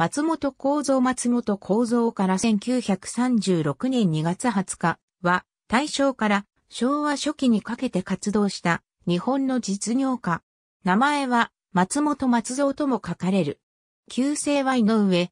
松本幸三松本幸三から1936年2月20日は、大正から昭和初期にかけて活動した日本の実業家。名前は松本松蔵とも書かれる。旧姓は井上。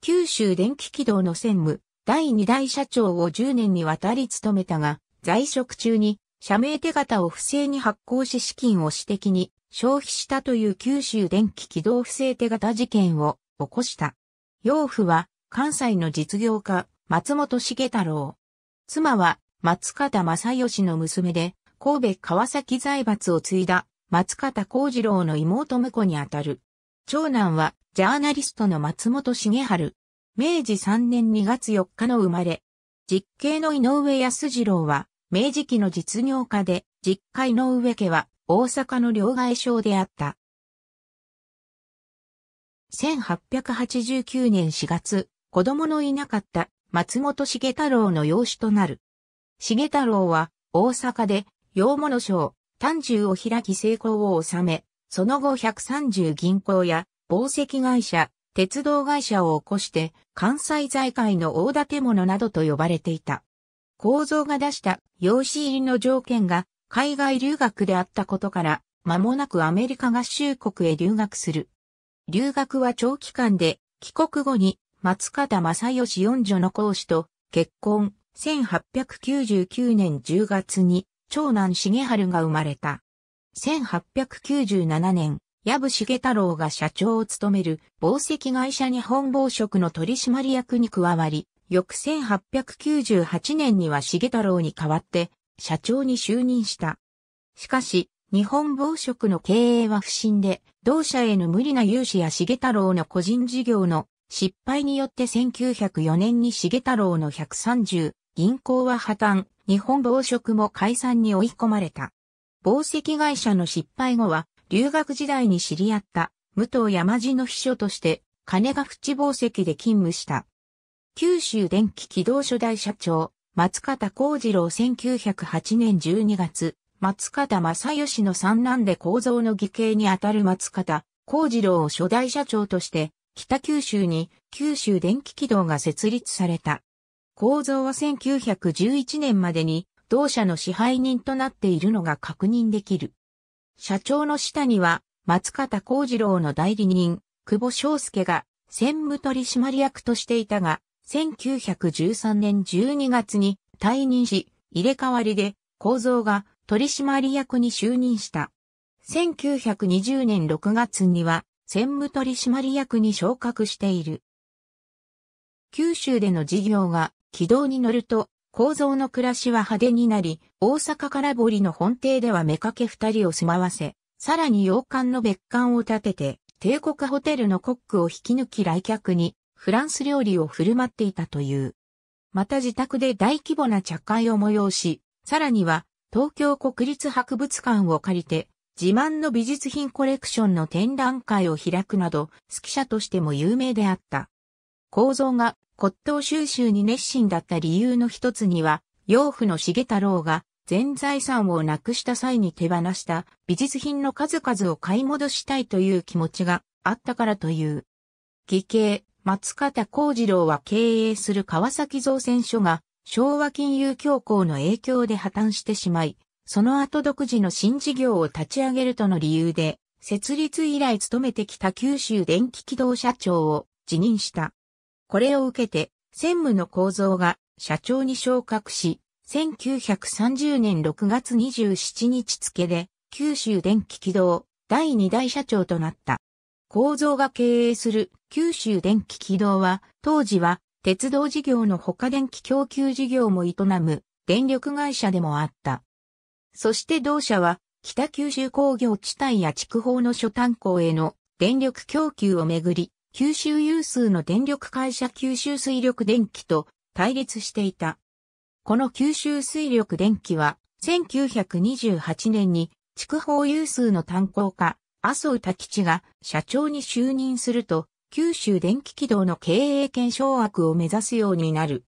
九州電気軌道の専務、第二代社長を10年にわたり務めたが、在職中に社名手形を不正に発行し資金を私的に消費したという九州電気軌道不正手形事件を起こした。養父は関西の実業家、松本茂太郎。妻は松方正義の娘で、神戸川崎財閥を継いだ松方幸次郎の妹婿にあたる。長男はジャーナリストの松本茂春。明治3年2月4日の生まれ。実刑の井上康次郎は、明治期の実業家で、実家井上家は大阪の両替商であった。1889年4月、子供のいなかった松本重太郎の養子となる。重太郎は大阪で洋物商、丹中を開き成功を収め、その後130銀行や宝石会社、鉄道会社を起こして関西財界の大建物などと呼ばれていた。構造が出した養子入りの条件が海外留学であったことから、間もなくアメリカ合衆国へ留学する。留学は長期間で、帰国後に松方正義四女の講師と結婚、1899年10月に長男重春が生まれた。1897年、矢部重太郎が社長を務める宝石会社に本紡職の取締役に加わり、翌1898年には重太郎に代わって社長に就任した。しかし、日本防食の経営は不振で、同社への無理な融資や重太郎の個人事業の失敗によって1904年に重太郎の130、銀行は破綻、日本防食も解散に追い込まれた。防績会社の失敗後は、留学時代に知り合った武藤山地の秘書として、金ヶ淵防績で勤務した。九州電気機動初代社長、松方幸次郎1908年12月、松方正義の三男で構造の義兄にあたる松方幸次郎を初代社長として、北九州に九州電気軌道が設立された。構造は1911年までに同社の支配人となっているのが確認できる。社長の下には松方幸次郎の代理人、久保昌介が専務取締役としていたが、1913年12月に退任し、入れ替わりで構造が取締役に就任した。1920年6月には、専務取締役に昇格している。九州での事業が軌道に乗ると、構造の暮らしは派手になり、大阪から堀の本邸では妾二人を住まわせ、さらに洋館の別館を建てて、帝国ホテルのコックを引き抜き来客に、フランス料理を振る舞っていたという。また自宅で大規模な茶会を催し、さらには東京国立博物館を借りて、自慢の美術品コレクションの展覧会を開くなど、指揮者としても有名であった。構造が骨董収集に熱心だった理由の一つには、養父の重太郎が全財産をなくした際に手放した美術品の数々を買い戻したいという気持ちがあったからという。義兄、松方幸次郎は経営する川崎造船所が昭和金融恐慌の影響で破綻してしまい、その後独自の新事業を立ち上げるとの理由で、設立以来勤めてきた九州電気機動社長を辞任した。これを受けて、専務の構造が社長に昇格し、1930年6月27日付で、九州電気軌道第2代社長となった。構造が経営する九州電気軌道は、当時は鉄道事業の他電気供給事業も営む電力会社でもあった。そして同社は北九州工業地帯や筑豊の諸炭鉱への電力供給をめぐり、九州有数の電力会社九州水力電気と対立していた。この九州水力電気は1928年に筑豊有数の炭鉱家、麻生太吉が社長に就任すると、九州電気軌道の経営権掌握を目指すようになる。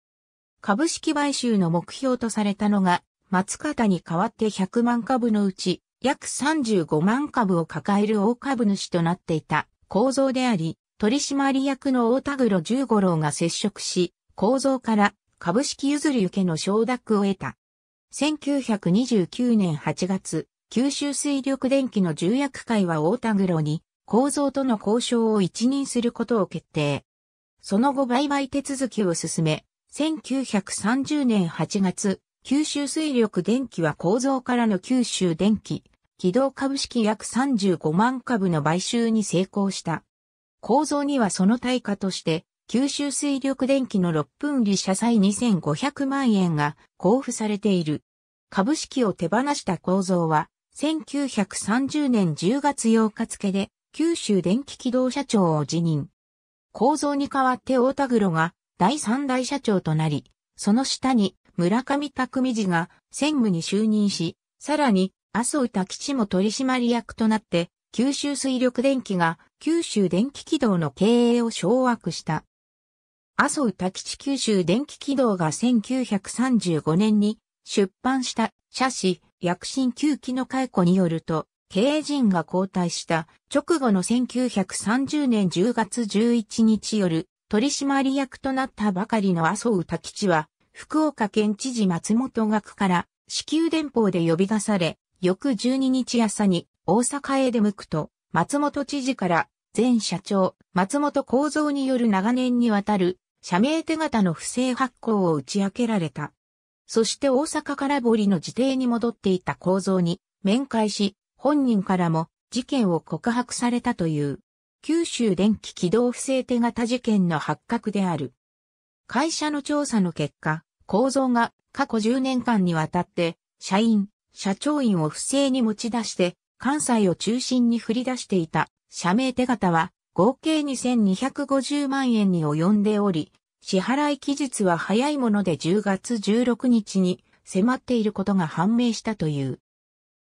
株式買収の目標とされたのが、松方に代わって100万株のうち、約35万株を抱える大株主となっていた構造であり、取締役の大田黒十五郎が接触し、構造から株式譲り受けの承諾を得た。1929年8月、九州水力電気の重役会は大田黒に、構造との交渉を一任することを決定。その後売買手続きを進め、1930年8月、九州水力電気は構造からの九州電気、機動株式約35万株の買収に成功した。構造にはその対価として、九州水力電気の6分離社債2500万円が交付されている。株式を手放した構造は、1930年10月8日付で九州電気機動社長を辞任。構造に代わって大田黒が第三代社長となり、その下に村上匠次が専務に就任し、さらに麻生田吉も取締役となって、九州水力電気が九州電気軌道の経営を掌握した。麻生田吉九州電気軌道が1935年に出版した社史躍進9期の解雇によると、経営陣が交代した直後の1930年10月11日夜、取締役となったばかりの麻生太吉は、福岡県知事松本学から支給電報で呼び出され、翌12日朝に大阪へ出向くと、松本知事から前社長、松本幸三による長年にわたる社名手形の不正発行を打ち明けられた。そして大阪から堀の自邸に戻っていた構造に面会し、本人からも事件を告白されたという、九州電気軌道不正手形事件の発覚である。会社の調査の結果、構造が過去10年間にわたって社員、社長員を不正に持ち出して関西を中心に振り出していた社名手形は合計2250万円に及んでおり、支払い期日は早いもので10月16日に迫っていることが判明したという。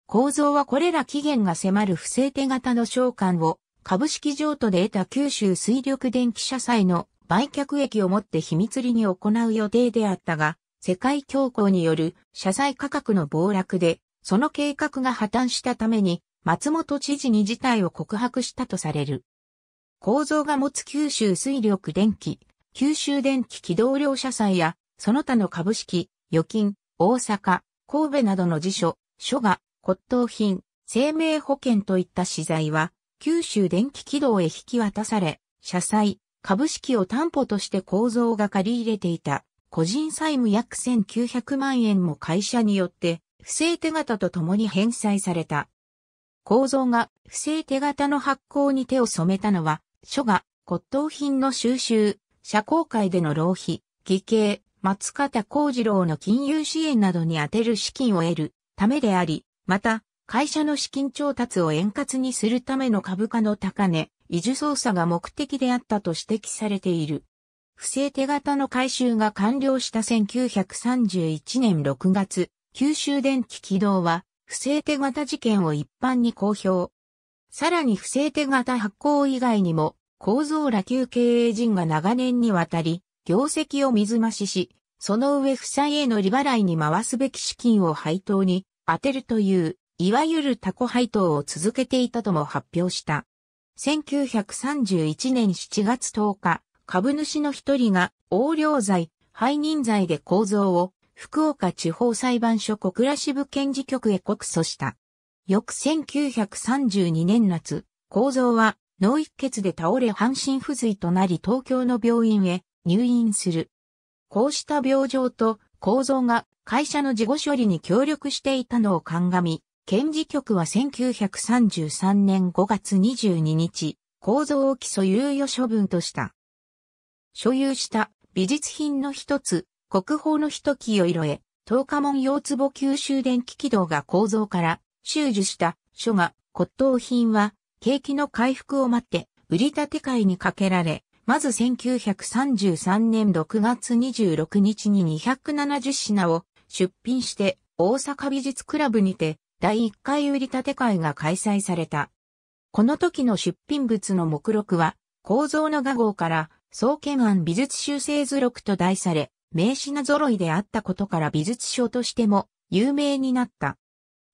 構造はこれら期限が迫る不正手形の償還を株式譲渡で得た九州水力電気社債の売却益をもって秘密裏に行う予定であったが、世界恐慌による社債価格の暴落で、その計画が破綻したために、松本知事に事態を告白したとされる。構造が持つ九州水力電気、九州電気機動量社債や、その他の株式、預金、大阪、神戸などの辞書、書が骨董品、生命保険といった資材は、九州電気軌道へ引き渡され、社債、株式を担保として構造が借り入れていた、個人債務約1900万円も会社によって、不正手形と共に返済された。構造が不正手形の発行に手を染めたのは、書が骨董品の収集、社交界での浪費、義兄、松方幸次郎の金融支援などに充てる資金を得るためであり、また、会社の資金調達を円滑にするための株価の高値、維持操作が目的であったと指摘されている。不正手形の回収が完了した1931年6月、九州電気軌道は、不正手形事件を一般に公表。さらに不正手形発行以外にも、構造ら旧経営陣が長年にわたり、業績を水増しし、その上負債への利払いに回すべき資金を配当に当てるという、いわゆるタコ配当を続けていたとも発表した。1931年7月10日、株主の一人が横領罪、背任罪で構造を福岡地方裁判所小倉支部検事局へ告訴した。翌1932年夏、構造は脳一血で倒れ半身不随となり東京の病院へ入院する。こうした病状と構造が会社の事後処理に協力していたのを鑑み、検事局は1933年5月22日、構造を基礎猶予処分とした。所有した美術品の一つ、国宝の一木を色へ、十日門用壺九州電気軌道が構造から収受した書が骨董品は景気の回復を待って売り立て会にかけられ、まず1933年6月26日に270品を出品して大阪美術クラブにて第1回売り立て会が開催された。この時の出品物の目録は構造の画号から総研案美術修正図録と題され、名刺な揃いであったことから美術書としても有名になった。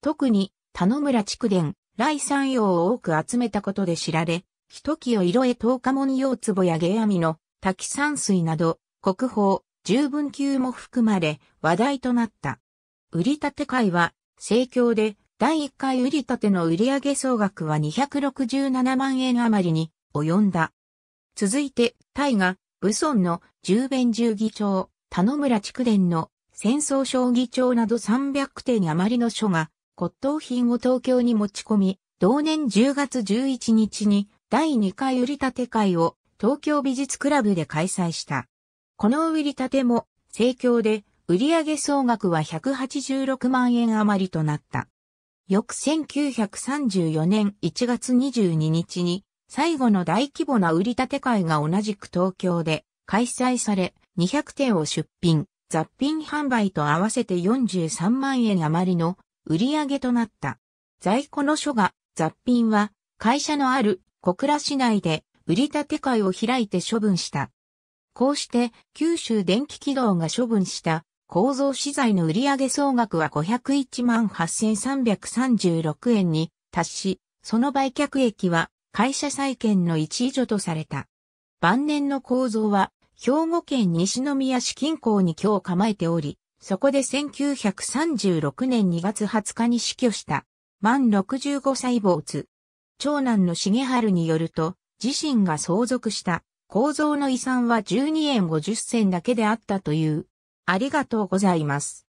特に田野村蓄電、来山陽を多く集めたことで知られ、ひときを色絵十日門洋壺や芸網の滝山水など、国宝、十分級も含まれ話題となった。売り立て会は、盛況で、第1回売り立ての売上総額は267万円余りに及んだ。続いて、大河、武村の十弁十議長、田野村地区伝の戦争将棋長など300点余りの書が骨董品を東京に持ち込み、同年10月11日に第2回売り立て会を東京美術クラブで開催した。この売り立ても、盛況で、売上総額は186万円余りとなった。翌1934年1月22日に、最後の大規模な売り立て会が同じく東京で開催され、200点を出品、雑品販売と合わせて43万円余りの売り上げとなった。在庫の書が、雑品は会社のある小倉市内で売り立て会を開いて処分した。こうして九州電気軌道が処分した構造資材の売上総額は501万8336円に達し、その売却益は会社再建の一助とされた。晩年の構造は兵庫県西宮市近郊に今日構えており、そこで1936年2月20日に死去した、満65歳坊津。長男の重春によると、自身が相続した構造の遺産は12円50銭だけであったという。ありがとうございます。